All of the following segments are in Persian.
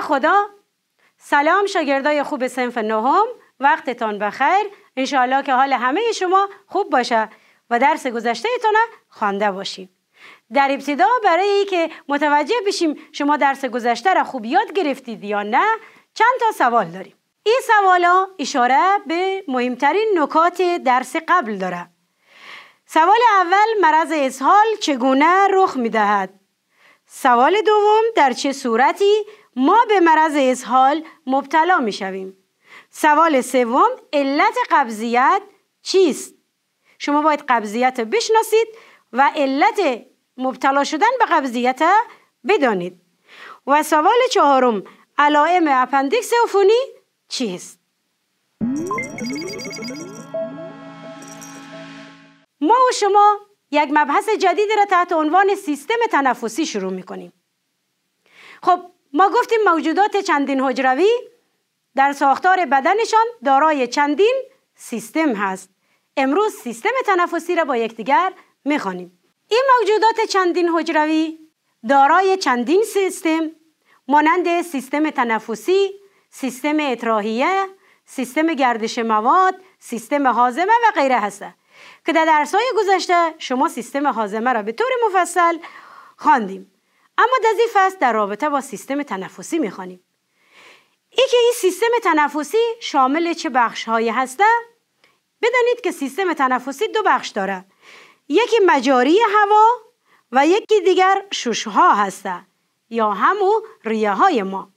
خدا سلام شاگردای خوب سنف نهم وقتتان بخیر انشاءالله که حال همه شما خوب باشه و درس گذشته خوانده باشید. در ابتدا برای ای که متوجه بشیم شما درس گذشته را خوب یاد گرفتید یا نه چند تا سوال داریم این سوالا اشاره به مهمترین نکات درس قبل داره سوال اول مرض اسهال چگونه رخ میدهد سوال دوم در چه صورتی ما به مرض اسهال مبتلا می شویم سوال سوم علت قبضیت چیست شما باید قبضیت بشناسید و علت مبتلا شدن به قبضیت بدانید و سوال چهارم علائم اپندیکس عفونی چیست ما و شما یک مبحث جدید را تحت عنوان سیستم تنفسی شروع می کنیم خب ما گفتیم موجودات چندین حجروی در ساختار بدنشان دارای چندین سیستم هست امروز سیستم تنفسی را با یکدیگر میخوانیم این موجودات چندین حجروی دارای چندین سیستم مانند سیستم تنفسی سیستم اطراحیه سیستم گردش مواد سیستم حازمه و غیره هستند که در درسهای گذشته شما سیستم حازمه را به طور مفصل خواندیم اما در این فصل در رابطه با سیستم تنفسی میخوانیم ای که این سیستم تنفسی شامل چه بخش هایی هسته؟ بدانید که سیستم تنفسی دو بخش داره. یکی مجاری هوا و یکی دیگر ششها هسته یا همو ریه های ما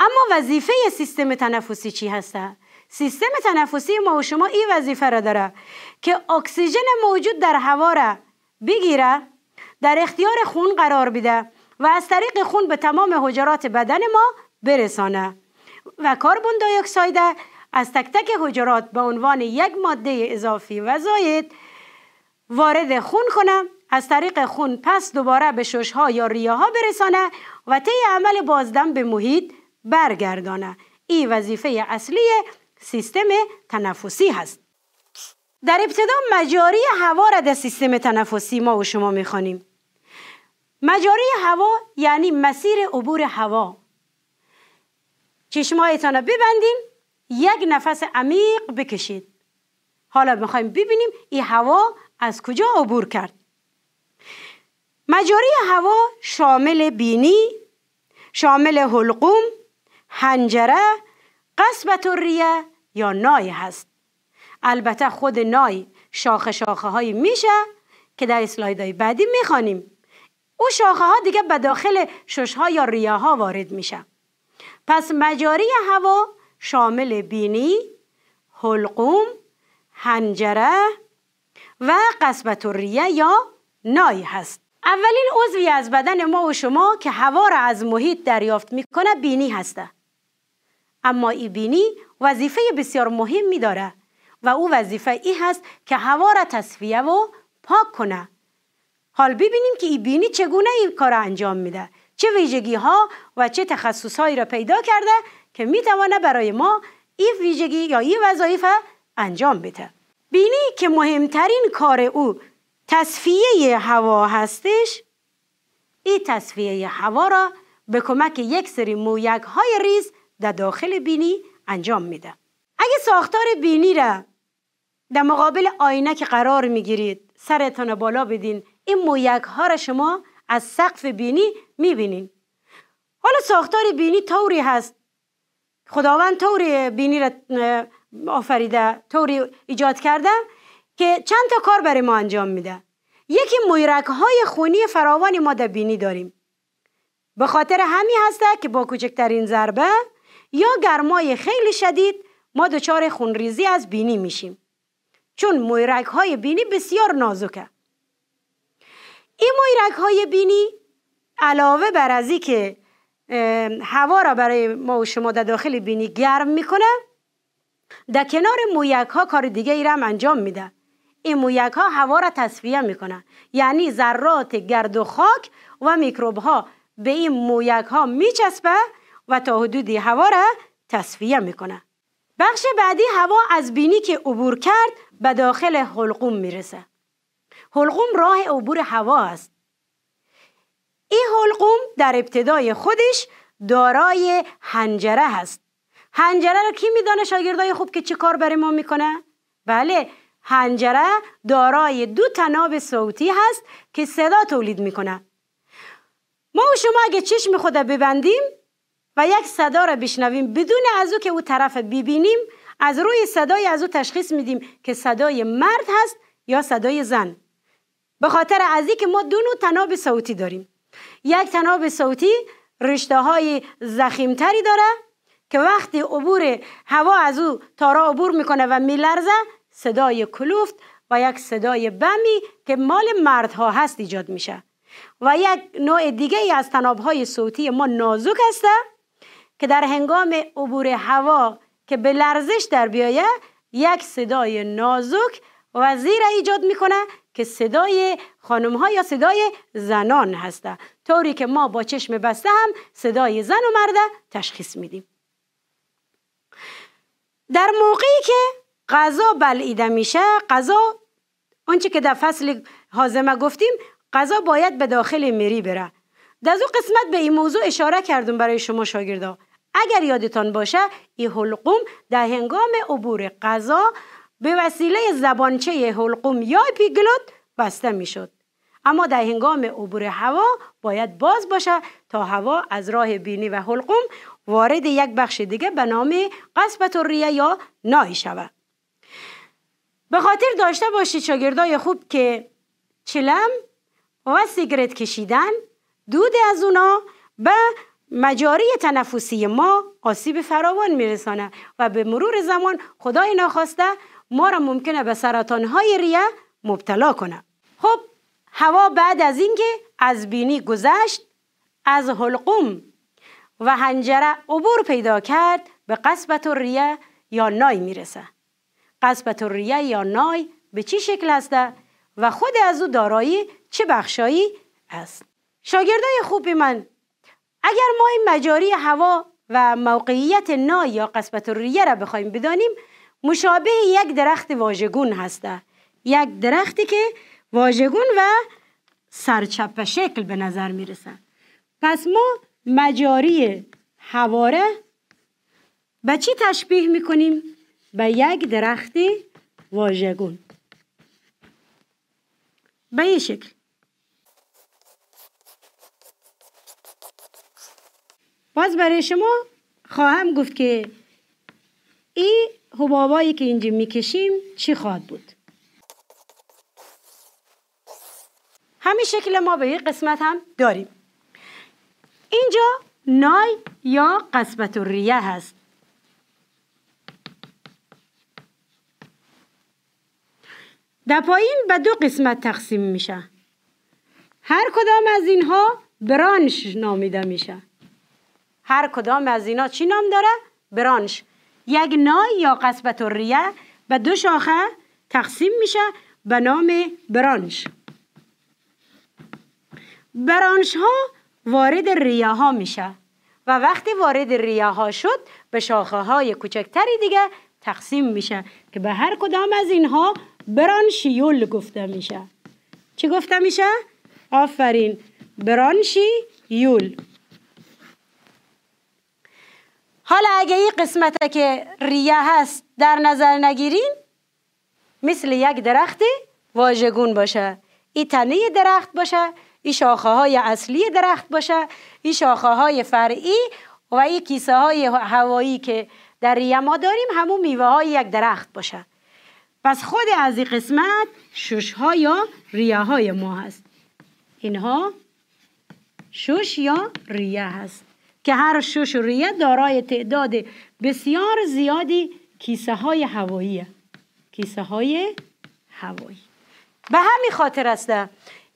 اما وظیفه سیستم تنفسی چی هسته؟ سیستم تنفسی ما و شما این وظیفه را داره که اکسیژن موجود در هوا را بگیره در اختیار خون قرار بده و از طریق خون به تمام حجرات بدن ما برسانه و کربن دی اکساید از تک تک حجرات به عنوان یک ماده اضافی و زاید وارد خون کنه از طریق خون پس دوباره به ششها یا ها برسانه و طی عمل بازدم به محیط برگردانه این وظیفه اصلی سیستم تنفسی هست در ابتدا مجاری هوا را در سیستم تنفسی ما و شما میخوانیم مجاری هوا یعنی مسیر عبور هوا چشمایتان رو ببندیم یک نفس عمیق بکشید حالا میخوایم ببینیم این هوا از کجا عبور کرد مجاری هوا شامل بینی شامل حلقوم هنجره قصبت ریه یا نای هست البته خود نای شاخه شاخه هایی میشه که در اسلایدهای بعدی میخوانیم او شاخه ها دیگه به داخل ششها یا ریه ها وارد میشه پس مجاری هوا شامل بینی، حلقوم، هنجره و قصبت ریه یا نای هست اولین عضوی از بدن ما و شما که هوا را از محیط دریافت میکنه بینی هسته اما این بینی وظیفه بسیار می داره و او وظیفه ای هست که هوا را تصفیه و پاک کنه حال ببینیم که ای بینی چگونه این کار انجام میده چه ویژگی ها و چه تخصص هایی را پیدا کرده که می برای ما این ویژگی یا این وظایف انجام بده بینی که مهمترین کار او تصفیه هوا هستش این تصفیه هوا را به کمک یک سری مویگ های ریز در داخل بینی انجام میده اگه ساختار بینی را در مقابل آینه که قرار میگیرید سرتان بالا بدین این مویک ها را شما از سقف بینی میبینین حالا ساختار بینی طوری هست خداوند طوری بینی را آفریده طوری ایجاد کرده که چند تا کار برای ما انجام میده یکی مویرک های خونی فراوان ما در بینی داریم به خاطر همی هسته که با کوچکترین ضربه یا گرمای خیلی شدید ما دچار خونریزی از بینی میشیم چون مویرک های بینی بسیار نازکه این مایرک های بینی علاوه بر از که هوا را برای ما و شما در داخل بینی گرم میکنه در کنار مویک ها کار دیگه ای را هم انجام میده این مویک ها هوا را تصفیه میکنن یعنی ذرات گرد و خاک و میکروب ها به این مویک ها میچسبه و تا حدودی هوا را تصفیه میکنه بخش بعدی هوا از بینی که عبور کرد به داخل حلقوم میرسه حلقوم راه عبور هوا است این حلقوم در ابتدای خودش دارای هنجره هست هنجره را کی میدانه شاگردای خوب که چه کار برای ما میکنه بله هنجره دارای دو تناب صوتی هست که صدا تولید میکنه ما و شما اگه چشم خود ببندیم و یک صدا را بشنویم بدون از او که او طرف ببینیم از روی صدای از او تشخیص میدیم که صدای مرد هست یا صدای زن به خاطر از که ما دو نوع تناب صوتی داریم یک تناب صوتی رشته های زخیمتری داره که وقتی عبور هوا از او تارا عبور میکنه و میلرزه صدای کلوفت و یک صدای بمی که مال مردها هست ایجاد میشه و یک نوع دیگه ای از های صوتی ما نازک هسته که در هنگام عبور هوا که به لرزش در بیایه یک صدای نازک وزیر ایجاد میکنه که صدای خانم ها یا صدای زنان هسته طوری که ما با چشم بسته هم صدای زن و مرد تشخیص میدیم در موقعی که غذا بلعیده میشه غذا آنچه که در فصل حازمه گفتیم غذا باید به داخل مری بره در او قسمت به این موضوع اشاره کردم برای شما شاگردا اگر یادتان باشه این حلقوم در هنگام عبور غذا به وسیله زبانچه حلقوم یا پیگلوت بسته میشد اما در هنگام عبور هوا باید باز باشد تا هوا از راه بینی و حلقوم وارد یک بخش دیگه به نام قصبت ریه یا نای شود به خاطر داشته باشید شاگردای خوب که چلم و سیگرت کشیدن دود از اونا به مجاری تنفسی ما آسیب فراوان میرسانه و به مرور زمان خدای ناخواسته ما را ممکنه به سرطان های ریه مبتلا کنه خب هوا بعد از اینکه از بینی گذشت از حلقوم و هنجره عبور پیدا کرد به قصبت ریه یا نای میرسه قصبت ریه یا نای به چی شکل هسته و خود از او دارایی چه بخشایی است شاگردای خوبی من اگر ما این مجاری هوا و موقعیت نای یا قصبت ریه را بخوایم بدانیم مشابه یک درخت واژگون هسته یک درختی که واژگون و سرچپه شکل به نظر میرسه پس ما مجاری حواره به چی تشبیه میکنیم؟ به یک درخت واژگون به این شکل باز برای شما خواهم گفت که این حبابایی که اینجا میکشیم چی خواهد بود همین شکل ما به یک قسمت هم داریم اینجا نای یا قسمت ریه هست در پایین به دو قسمت تقسیم میشه هر کدام از اینها برانش نامیده میشه هر کدام از اینا چی نام داره؟ برانش یک نای یا قصبت و ریه به دو شاخه تقسیم میشه به نام برانش برانش ها وارد ریه ها میشه و وقتی وارد ریه ها شد به شاخه های کوچکتری دیگه تقسیم میشه که به هر کدام از اینها برانشیول گفته میشه چی گفته میشه؟ آفرین برانشیول حالا اگه این قسمت که ریه هست در نظر نگیریم مثل یک درخت واژگون باشه این تنه درخت باشه این شاخه های اصلی درخت باشه این شاخه های فرعی و این کیسه های هوایی که در ریه ما داریم همون میوه های یک درخت باشه پس خود از این قسمت شش ها یا ریه های ما هست اینها شش یا ریه هست که هر ریه دارای تعداد بسیار زیادی کیسه های هوایی کیسه های هوایی به همین خاطر است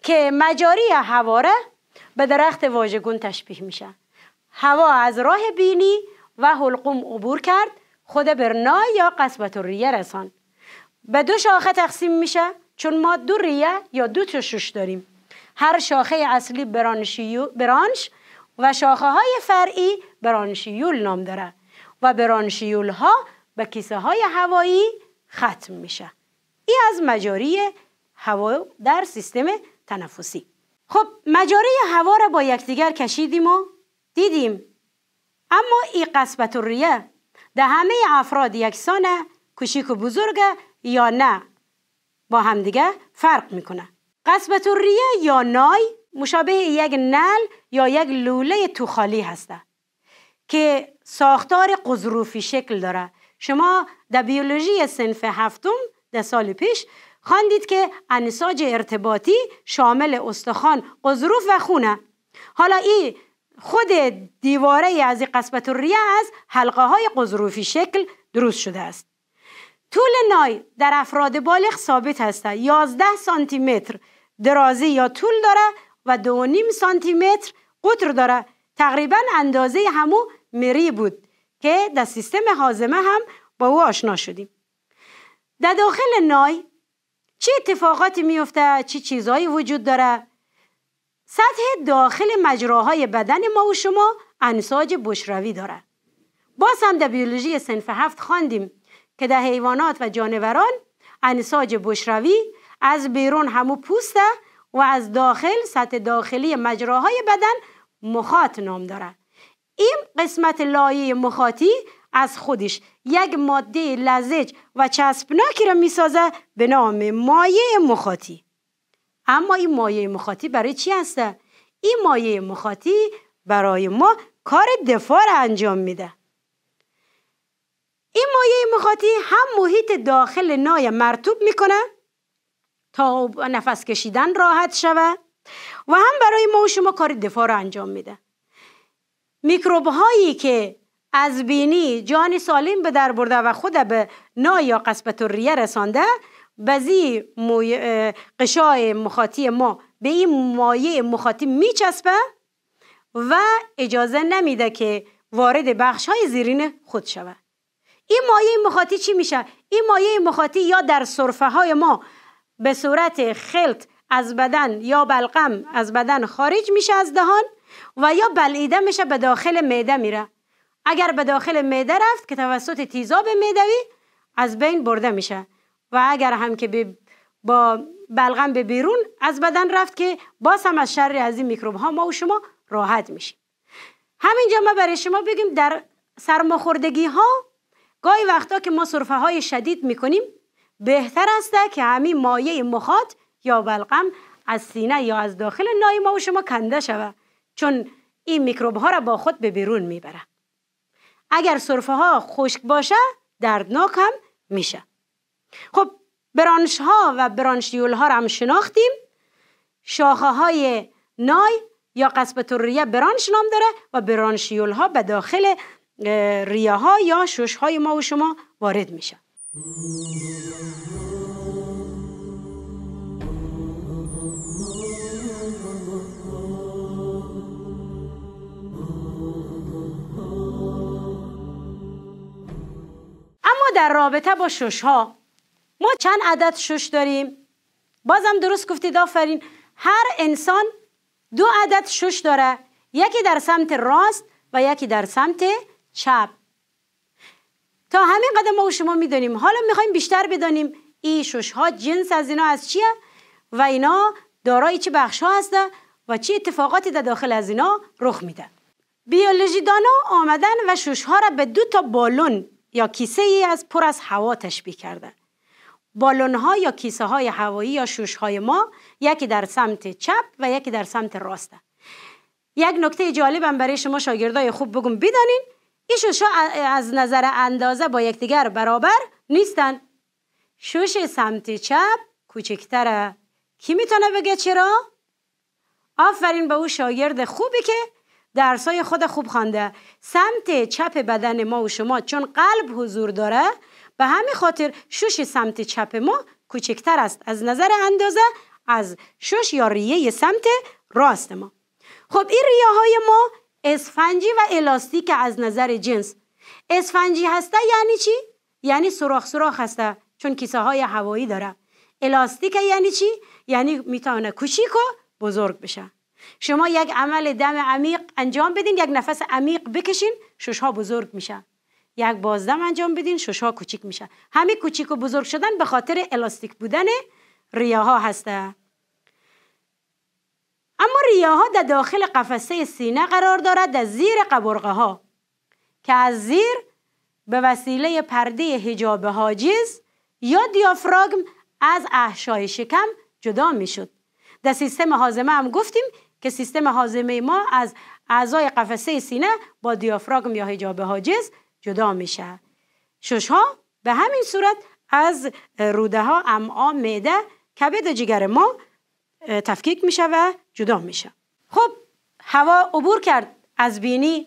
که مجاری هواره به درخت واژگون تشبیه میشه هوا از راه بینی و حلقوم عبور کرد خود برنا یا قصبت ریه رسان به دو شاخه تقسیم میشه چون ما دو ریه یا دو تا شش داریم هر شاخه اصلی برانش و شاخه های فرعی برانشیول نام داره و برانشیول ها به کیسه های هوایی ختم میشه ای از مجاری هوا در سیستم تنفسی خب مجاری هوا را با یکدیگر کشیدیم و دیدیم اما ای قصبت ریه در همه افراد یکسانه کوچیک و بزرگ یا نه با همدیگه فرق میکنه قصبت ریه یا نای مشابه یک نل یا یک لوله توخالی هسته که ساختار قضروفی شکل داره شما در بیولوژی سنف هفتم در سال پیش خواندید که انساج ارتباطی شامل استخوان قضروف و خونه حالا این خود دیواره از قسمت ریه از حلقه های قضروفی شکل درست شده است طول نای در افراد بالغ ثابت هسته 11 سانتی متر درازی یا طول داره و نیم سانتی متر قطر داره تقریبا اندازه همو مری بود که در سیستم حازمه هم با او آشنا شدیم در داخل نای چه اتفاقاتی میفته چه چیزهایی وجود داره سطح داخل مجراهای بدن ما و شما انساج بشروی داره باز هم در بیولوژی سنف هفت خواندیم که در حیوانات و جانوران انساج بشروی از بیرون همو پوسته و از داخل سطح داخلی مجراهای بدن مخاط نام دارد این قسمت لایه مخاطی از خودش یک ماده لزج و چسبناکی را میسازه به نام مایع مخاطی اما این مایع مخاطی برای چی هسته این مایه مخاطی برای ما کار دفاع را انجام میده این مایع مخاطی هم محیط داخل نای مرتوب میکنه تا نفس کشیدن راحت شود و هم برای ما و شما کار دفاع را انجام میده میکروب هایی که از بینی جان سالم به در برده و خود به نای یا قصبت ریه رسانده بزی قشای مخاطی ما به این مایع مخاطی میچسبه و اجازه نمیده که وارد بخش های زیرین خود شود این مایع مخاطی چی میشه این مایع مخاطی یا در سرفه های ما به صورت خلط از بدن یا بلغم از بدن خارج میشه از دهان و یا بلعیده میشه به داخل معده میره اگر به داخل معده رفت که توسط تیزاب معدوی از بین برده میشه و اگر هم که با بلغم به بیرون از بدن رفت که باز هم از شر از این میکروب ها ما و شما راحت میشیم همینجا ما برای شما بگیم در سرماخوردگی ها گاهی وقتا که ما صرفه های شدید میکنیم بهتر است که همین مایه مخاط یا بلغم از سینه یا از داخل نای ما و شما کنده شود چون این میکروب ها را با خود به بیرون میبره اگر سرفه ها خشک باشه دردناک هم میشه خب برانش ها و برانشیول ها را هم شناختیم شاخه های نای یا قصبت ریه برانش نام داره و برانشیول ها به داخل ریه ها یا شش های ما و شما وارد میشه اما در رابطه با شش ها ما چند عدد شش داریم بازم درست گفتید آفرین هر انسان دو عدد شش داره یکی در سمت راست و یکی در سمت چپ تا همین قدم ما و شما میدانیم حالا میخوایم بیشتر بدانیم این شش ها جنس از اینا از چیه و اینا دارای چه بخش ها هسته و چه اتفاقاتی در داخل از اینا رخ میده بیولوژی دانا آمدن و شوشها ها را به دو تا بالون یا کیسه ای از پر از هوا تشبیه کردن بالون ها یا کیسه های هوایی یا شش های ما یکی در سمت چپ و یکی در سمت راست یک نکته جالبم برای شما شاگردای خوب بگم بدانین این از نظر اندازه با یکدیگر برابر نیستن شوش سمت چپ کوچکتره کی میتونه بگه چرا؟ آفرین به او شاگرد خوبی که درسای خود خوب خوانده سمت چپ بدن ما و شما چون قلب حضور داره به همین خاطر شوش سمت چپ ما کوچکتر است از نظر اندازه از شوش یا ریه سمت راست ما خب این ریه های ما اسفنجی و الاستیک از نظر جنس اسفنجی هسته یعنی چی؟ یعنی سوراخ سوراخ هسته چون کیسه های هوایی داره الاستیک یعنی چی؟ یعنی میتونه کوچیک و بزرگ بشه شما یک عمل دم عمیق انجام بدین یک نفس عمیق بکشین شش ها بزرگ میشه یک بازدم انجام بدین شش ها کوچیک میشه همه کوچیک و بزرگ شدن به خاطر الاستیک بودن ریه ها هسته اما ها در داخل قفسه سینه قرار دارد در زیر قبرقه ها که از زیر به وسیله پرده هجاب حاجز یا دیافراگم از احشای شکم جدا می شد. در سیستم حازمه هم گفتیم که سیستم حازمه ما از اعضای قفسه سینه با دیافراگم یا هجاب حاجز جدا می شش ها به همین صورت از روده ها، امعا، معده، کبد جگر ما تفکیک میشه و جدا میشه خب هوا عبور کرد از بینی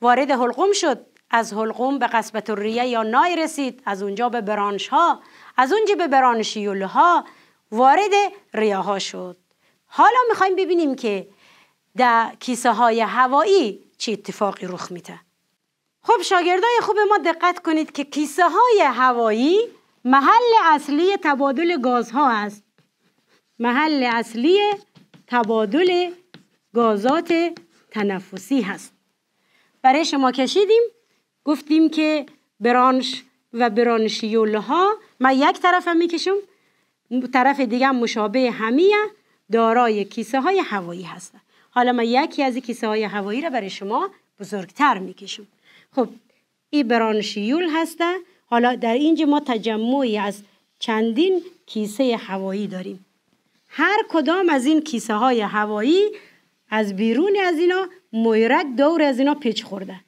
وارد حلقوم شد از حلقوم به قصبت الریه یا نای رسید از اونجا به برانش ها از اونجا به برانش یوله ها وارد ریه ها شد حالا میخوایم ببینیم که در کیسه های هوایی چه اتفاقی رخ میده خب شاگردای خوب ما دقت کنید که کیسه های هوایی محل اصلی تبادل ها است محل اصلی تبادل گازات تنفسی هست برای شما کشیدیم گفتیم که برانش و برانشیول ها من یک طرف هم میکشم طرف دیگه مشابه همیه دارای کیسه های هوایی هست حالا من یکی از کیسه های هوایی را برای شما بزرگتر میکشم خب این برانشیول هسته حالا در اینجا ما تجمعی از چندین کیسه هوایی داریم هر کدام از این کیسه های هوایی از بیرون از اینا مویرگ دور از اینا پیچ خورده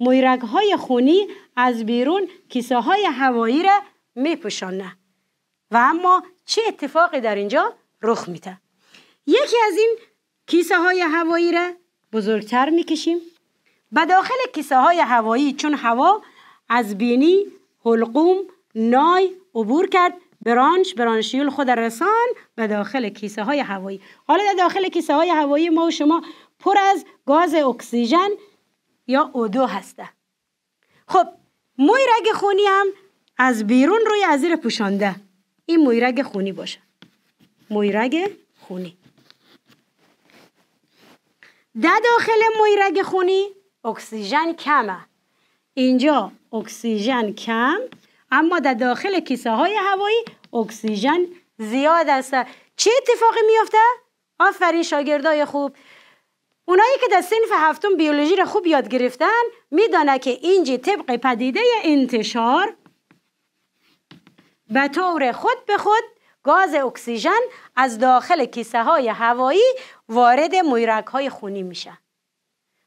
مویرگ های خونی از بیرون کیسه های هوایی را می و اما چه اتفاقی در اینجا رخ میده یکی از این کیسه های هوایی را بزرگتر میکشیم به داخل کیسه های هوایی چون هوا از بینی حلقوم نای عبور کرد برانش برانشیول خود رسان به داخل کیسه های هوایی حالا در داخل کیسه های هوایی ما و شما پر از گاز اکسیژن یا اودو هسته خب مویرگ خونی هم از بیرون روی ازیر پوشانده این مویرگ خونی باشه مویرگ خونی در داخل مویرگ خونی اکسیژن کمه اینجا اکسیژن کم اما در داخل کیسه های هوایی اکسیژن زیاد است چه اتفاقی میافته؟ آفرین شاگردای خوب اونایی که در سنف هفتم بیولوژی را خوب یاد گرفتن میدانه که اینجی طبق پدیده انتشار به طور خود به خود گاز اکسیژن از داخل کیسه های هوایی وارد مویرک های خونی میشه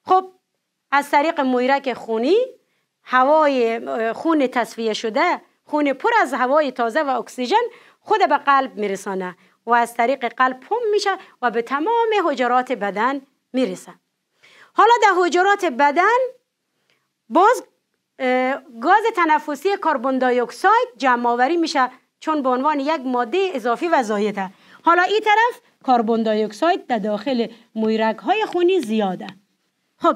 خب از طریق مویرک خونی هوای خون تصفیه شده خون پر از هوای تازه و اکسیژن خود به قلب میرسانه و از طریق قلب پم میشه و به تمام حجرات بدن میرسه حالا در حجرات بدن باز گاز تنفسی کربن دی اکساید جمع آوری میشه چون به عنوان یک ماده اضافی و زایده حالا این طرف کربن دی اکساید در داخل مویرک های خونی زیاده خب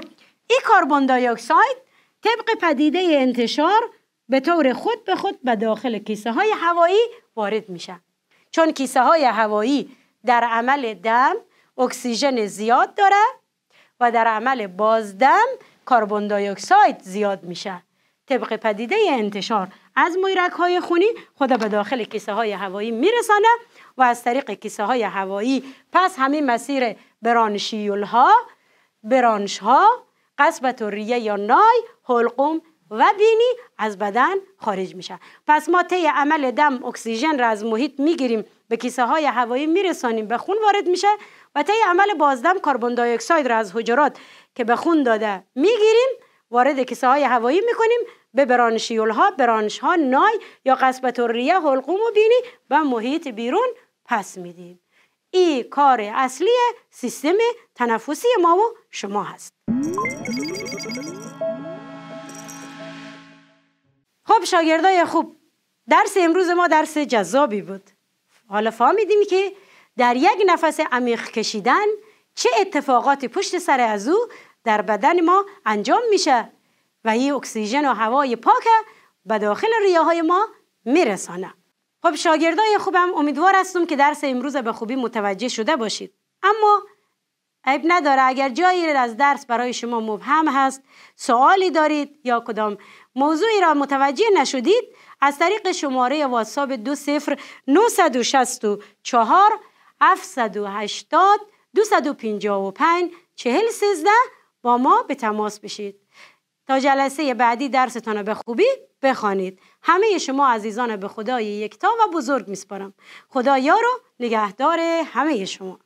این کربن دی اکساید طبق پدیده انتشار به طور خود به خود به داخل کیسه های هوایی وارد میشن چون کیسه های هوایی در عمل دم اکسیژن زیاد داره و در عمل بازدم کاربون دی اکساید زیاد میشه طبق پدیده انتشار از مویرک های خونی خود به داخل کیسه های هوایی میرسانه و از طریق کیسه های هوایی پس همین مسیر برانشیول ها برانش ها قصبت و ریه یا نای حلقوم و بینی از بدن خارج میشه پس ما طی عمل دم اکسیژن را از محیط میگیریم به کیسه های هوایی میرسانیم به خون وارد میشه و طی عمل بازدم کاربون دایوکساید را از حجرات که به خون داده میگیریم وارد کیسه های هوایی میکنیم به برانشیول ها برانش ها نای یا قصبت ریه حلقوم و بینی و محیط بیرون پس میدیم این کار اصلی سیستم تنفسی ما و شما هست خب شاگردای خوب درس امروز ما درس جذابی بود حالا فهمیدیم که در یک نفس عمیق کشیدن چه اتفاقاتی پشت سر از او در بدن ما انجام میشه و این اکسیژن و هوای پاک به داخل های ما میرسانه خب شاگردای خوبم امیدوار هستم که درس امروز به خوبی متوجه شده باشید اما عیب نداره اگر جایی از درس برای شما مبهم هست سوالی دارید یا کدام موضوعی را متوجه نشدید از طریق شماره واتساپ دو و پینجا و پنج، چهل سیزده با ما به تماس بشید تا جلسه بعدی درستان را به خوبی بخوانید همه شما عزیزان به خدای یکتا و بزرگ میسپارم خدا یارو نگهدار همه شما